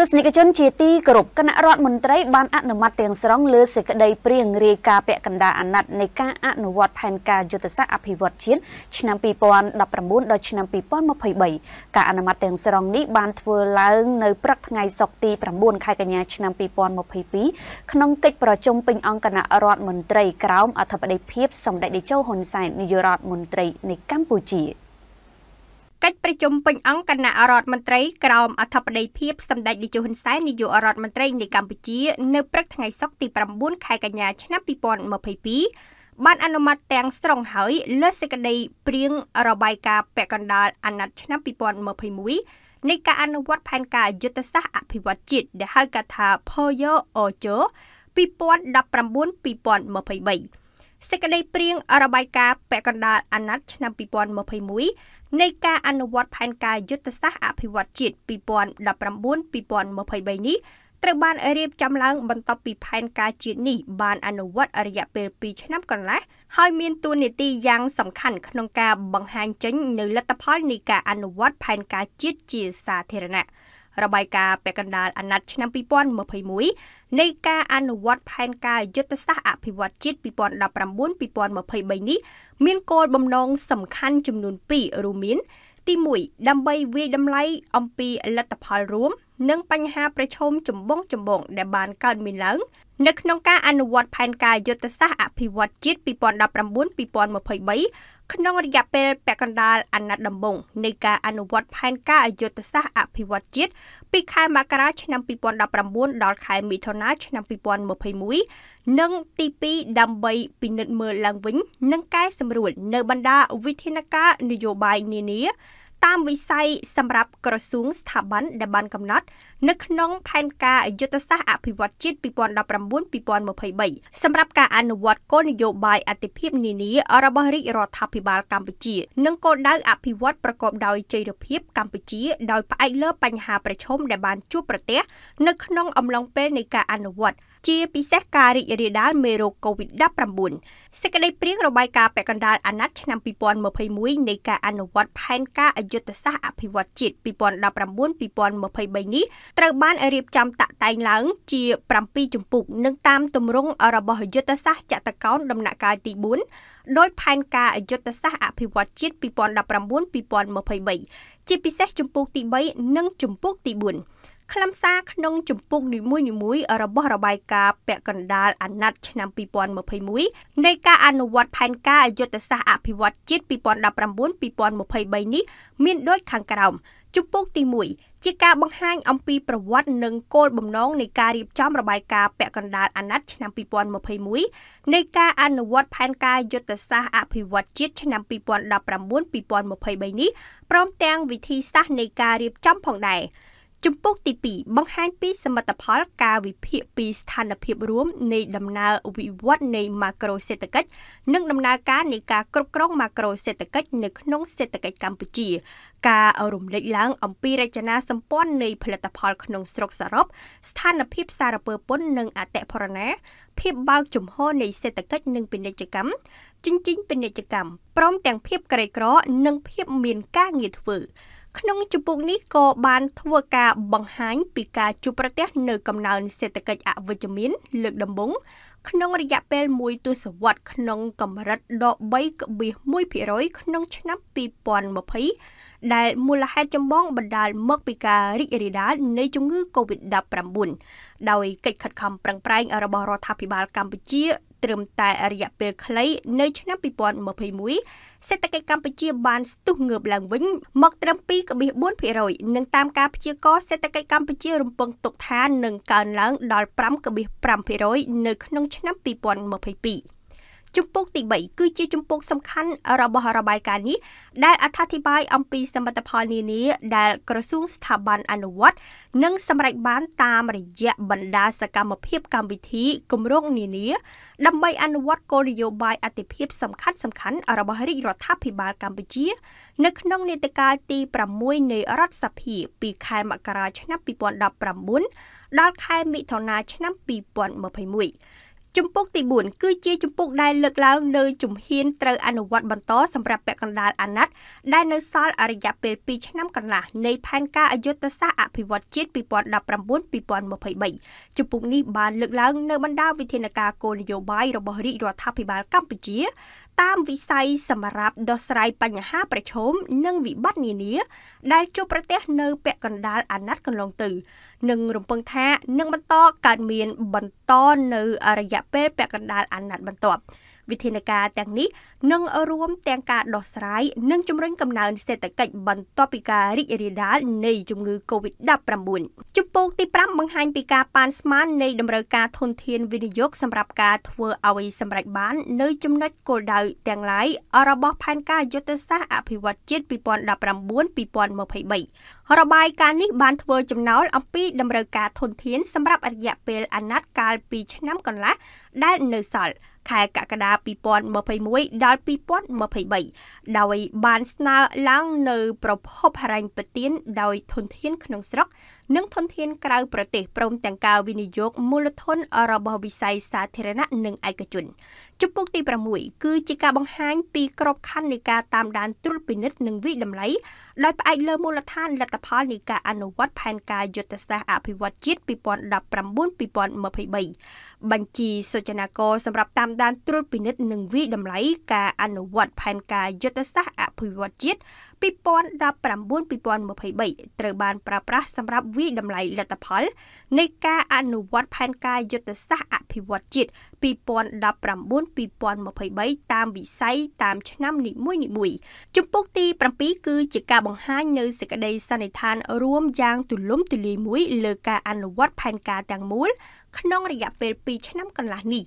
ទស្សនិកជនជាទីគោរពគណៈរដ្ឋមន្ត្រីបានអនុម័តទាំងស្រុងលើសេចក្តីព្រាងរាយការណ៍ពាក់កណ្ដាលអាណត្តិនៃការអនុវត្តផែនការយុទ្ធសាស្ត្រអភិវឌ្ឍជាតិឆ្នាំ2019ដល់ឆ្នាំ2023ការអនុម័តទាំងស្រុងនេះបានធ្វើឡើងនៅព្រឹកថ្ងៃសុក្រទី9ខែកញ្ញាឆ្នាំ2022ក្នុងកិច្ចប្រជុំពេញអង្គគណៈរដ្ឋមន្ត្រីក្រោមអធិបតីភាពសម្ដេចតេជោហ៊ុនសែននាយករដ្ឋមន្ត្រីនៃកម្ពុជា។ប្រជុំពេញអង្គគណៈរដ្ឋមន្ត្រីក្រោមអធិបតីភាពសម្ដេចនាយកហ៊ុនសែននាយករដ្ឋមន្ត្រីនៃកម្ពុជានៅព្រឹកថ្ងៃសុក្រទី9ខែកញ្ញាឆ្នាំ2022បានអនុម័តទាំងស្រុងហើយលើសេចក្តីព្រៀងរបាយការណ៍ពាក់កណ្ដាលអាណត្តិឆ្នាំ2021នៃការអនុវត្តផែនការយុទ្ធសាស្ត្រអភិវឌ្ឍជាតិដែលហៅកាត់ថា POYO OJO 2019-2023សេចក្តីព្រៀងរបាយការណ៍ពាក់កណ្ដាលអាណត្តិឆ្នាំ2021នៃការអនុវត្តផែនការយុទ្ធសាស្ត្រអភិវឌ្ឍជាតិ2019-2023នេះត្រូវបានរៀបចំឡើងបន្ទាប់ពីផែនការជាតិនេះបានអនុវត្តរយៈពេល2ឆ្នាំកន្លះហើយមានទួនាទីយ៉ាងសំខាន់ក្នុងការបង្ហាញចេញនូវលទ្ធផលនៃការអនុវត្តផែនការជាតិជាសាធារណៈ។របាយការណ៍ពាក់កណ្ដាលអាណត្តិឆ្នាំ2021នៃការអនុវត្តផែនការយុទ្ធសាស្ត្រអភិវឌ្ឍជាតិ2019-2023នេះមានគោលបំណងសំខាន់ចំនួន2រួមមានទី1ដើម្បីវាយតម្លៃអំពីលទ្ធផលរួមនិងបញ្ហាប្រឈមចម្បងចម្បងដែលបានកើតមានឡើងនៅក្នុងការអនុវត្តផែនការយុទ្ធសាស្ត្រអភិវឌ្ឍជាតិ2019-2023ក្នុងរយៈពេលពាក់កណ្ដាលអាណត្តិដំបូងនៃការអនុវត្តផែនការអយុទ្ធសាស្ត្រអភិវឌ្ឍជាតិពីខែមករាឆ្នាំ2019ដល់ខែមិថុនាឆ្នាំ2021និងទី2ដើម្បីពិនិត្យមើលឡើងវិញ និងកែសម្រួលនៅបណ្ដាវិធានការនយោបាយនានាតាមវិស័យសម្រាប់ក្រសួងស្ថាប័នដែលបានកំណត់នៅក្នុង ផែនការយុទ្ធសាស្ត្រអភិវឌ្ឍជាតិ2019-2023សម្រាប់ការអនុវត្តគោលនយោបាយអតិភិបនានារបស់រាជរដ្ឋាភិបាលកម្ពុជានិងគោលដៅ អភិវឌ្ឍប្រកបដោយចីរភាពកម្ពុជាដោយផ្អែកលើបញ្ហាប្រឈមដែលបានជួបប្រទះនៅក្នុងអំឡុងពេលនៃការអនុវត្តជាពិសេសការរីករាលដាលមេរោគ COVID-19 សេចក្តីព្រាងរបាយការណ៍ពាក់កណ្ដាលអាណត្តិឆ្នាំ2021នៃការអនុវត្តផែនការអយុទ្ធសាស្ត្រអភិវឌ្ឍជាតិ2019-2023នេះត្រូវបានរៀបចំតាក់តែងឡើង ជា7ជំពូកនិងតាមទម្រង់របស់យុទ្ធសាស្ត្រចតកោណដំណាក់កាលទី4ដោយផែនការអយុទ្ធសាស្ត្រអភិវឌ្ឍជាតិ2019-2023ជាពិសេសជំពូកទី3និងជំពូកទី4ខ្លឹមសារក្នុងជំពូកនីមួយៗរបស់របាយការណ៍ពាក់កណ្ដាលអាណត្តិឆ្នាំ2021នៃការអនុវត្តផែនការយុទ្ធសាស្ត្រអភិវឌ្ឍជាតិ2019-2023នេះមានដូចខាងក្រោមជំពូកទី1ជាការបង្ហាញអំពីប្រវត្តិនិងគោលបំណងនៃការរៀបចំរបាយការណ៍ពាក់កណ្ដាលអាណត្តិឆ្នាំ2021នៃការអនុវត្តផែនការយុទ្ធសាស្ត្រអភិវឌ្ឍជាតិឆ្នាំ2019-2023នេះព្រមទាំងវិធីសាស្ត្រនៃការរៀបចំផងដែរ។ជំពូកទី2បង្ហាញពីសមិទ្ធផលការវិភាគពីស្ថានភាពរួមនៃដំណើរវិវត្តនៃម៉ាក្រូសេដ្ឋកិច្ចនិងដំណើរការនៃការគ្រប់គ្រងម៉ាក្រូសេដ្ឋកិច្ចនៅក្នុងសេដ្ឋកិច្ចកម្ពុជាការរំលេចឡើងអំពីរចនាសម្ព័ន្ធនៃផលិតផលក្នុងស្រុកសរុបស្ថានភាពសារពើពន្ធនិងអតិផរណាភាពបើកចំហនៃសេដ្ឋកិច្ចនិងពាណិជ្ជកម្មជញ្ជីងពាណិជ្ជកម្មព្រមទាំងភាពក្រីក្រនិងភាពមានការងារធ្វើក្នុងជំពូកនេះក៏បានធ្វើការបង្ហាញពីការជួបប្រទះនៅកំណើនសេដ្ឋកិច្ចអវិជ្ជមាន លើកដំបូងក្នុងរយៈពេល1ទសវត្សរ៍ក្នុងកម្រិតដក3.1%ក្នុងឆ្នាំ2020ដែលមូលហេតុចម្បងបណ្ដាលមកពីការរីករាលដាលនៃជំងឺ Covid-19 ដោយកិច្ចខិតខំប្រឹងប្រែងរបស់រដ្ឋាភិបាលកម្ពុជាត្រឹមតែរយៈពេលខ្លីនៅឆ្នាំ2021សេដ្ឋកិច្ចកម្ពុជាបានស្ទុះងើបឡើងវិញមកត្រឹម2.4%និងតាមការព្យាករណ៍សេដ្ឋកិច្ចកម្ពុជារំពឹងទុកថានឹងកើនឡើងដល់5.5%នៅក្នុងឆ្នាំ2022ជំពូកទី3គឺជាជំពូកសំខាន់របស់របាយការណ៍នេះដែលអធិប្បាយអំពីសមិទ្ធផលនានា ដែលក្រសួងស្ថាប័នអនុវត្តនិងសម្រេចបាន តាមរយៈបណ្ដាសកម្មភាពកម្មវិធីគម្រោងនានា ដើម្បីអនុវត្តគោលនយោបាយអតិភិបសំខាន់សំខាន់របស់រាជរដ្ឋាភិបាលកម្ពុជា នៅក្នុងនីតិកាលទី6នៃរដ្ឋសភាពីខែមករាឆ្នាំ2019ដល់ខែមិថុនាឆ្នាំ2021ជំពូកទី4គឺជាជំពូកដែលលើកឡើងនៅជំហានត្រូវអនុវត្តបន្តសម្រាប់ពាក់កណ្ដាលអាណត្តិដែលនៅសល់រយៈពេល2ឆ្នាំកន្លះនៃផែនការអយុទ្ធសាស្ត្រអភិវឌ្ឍជាតិ2019-2023ជំពូកនេះបានលើកឡើង នៅបណ្ដាវិធានការគោលនយោបាយរបស់រាជរដ្ឋាភិបាលកម្ពុជាតាមវិស័យសម្រាប់ដោះស្រាយបញ្ហា ប្រឈមនិងវិបត្តិនានា ដែលជួបប្រទះនៅពាក់កណ្ដាលអាណត្តិកន្លងទៅនិងរំពឹងថានឹងបន្តកើតមាន បន្តនៅរយៈពេលពាក់កណ្ដាលអាណត្តិបន្ទាប់។វិធានការទាំងនេះនឹងរួមទាំងការដោះស្រាយនិងជំរុញកំណើនសេដ្ឋកិច្ចបន្ទាប់ពីការរីករាលដាលនៃជំងឺ Covid-19 ចំពោះទី5បង្ហាញពីការប៉ានស្មាននៃតម្រូវការធនធានវិនិយោគសម្រាប់ការធ្វើឲ្យសម្រេចបាននៅចំណុចគោលដៅទាំងឡាយរបស់ផែនការយុទ្ធសាស្ត្រអភិវឌ្ឍជាតិ2019-2023របាយការណ៍នេះបានធ្វើចំណោលអំពីដំណើរការធនធានសម្រាប់រយៈពេលអាណត្តិកាលពីឆ្នាំកន្លះដែលនៅសល់ខែកក្កដា2021ដល់2023ដោយបានស្នើឡើងនៅប្រភពហិរញ្ញប្បទានដោយធនធានក្នុងស្រុកនិងធនធានក្រៅប្រទេសព្រមទាំងការវិនិយោគមូលធនរបស់វិស័យសាធារណៈនិងឯកជនចំពោះទី6គឺជាការបង្ហាញពីក្របខ័ណ្ឌនៃការតាមដានត្រួតពិនិត្យនិងវិតម្លៃដោយផ្អែកលើមូលដ្ឋានលទ្ធផលនៃការអនុវត្តផែនការយុទ្ធសាស្ត្រអភិវឌ្ឍជាតិ2019-2023បញ្ជីសូចនាករសម្រាប់តាមដានត្រួតពិនិត្យនិងវិតម្លៃការអនុវត្តផែនការយុទ្ធសាស្ត្រអភិវឌ្ឍជាតិ2019 2019-2023ត្រូវបានប្រើប្រាស់សម្រាប់វាយតម្លៃលទ្ធផលនៃការអនុវត្តផែនការយុទ្ធសាស្ត្រអភិវឌ្ឍជាតិ2019-2023តាមវិស័យតាមឆ្នាំនីមួយៗជំពូកទី7គឺជាការបង្ហាញនៅសេចក្តីសន្និដ្ឋានរួមយ៉ាងទូលំទូលាយមួយ លើការអនុវត្តផែនការទាំងមូល ក្នុងរយៈពេល2ឆ្នាំកន្លះនេះ